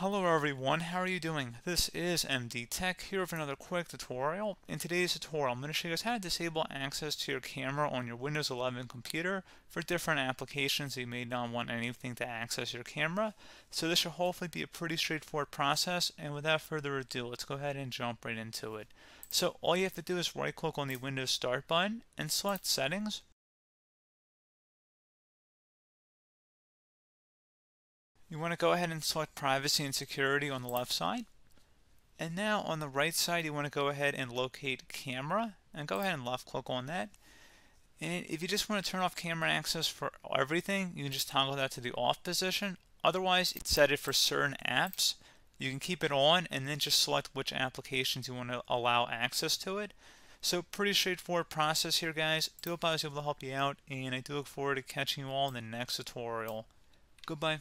Hello everyone, how are you doing? This is MD Tech here with another quick tutorial. In today's tutorial, I'm going to show you guys how to disable access to your camera on your Windows 11 computer for different applications you may not want anything to access your camera. So this should hopefully be a pretty straightforward process, and without further ado, let's go ahead and jump right into it. So all you have to do is right click on the Windows Start button and select Settings, You want to go ahead and select privacy and security on the left side. And now on the right side, you want to go ahead and locate camera and go ahead and left click on that. And if you just want to turn off camera access for everything, you can just toggle that to the off position. Otherwise, it's set it for certain apps. You can keep it on and then just select which applications you want to allow access to it. So pretty straightforward process here, guys. Do hope I was able to help you out, and I do look forward to catching you all in the next tutorial. Goodbye.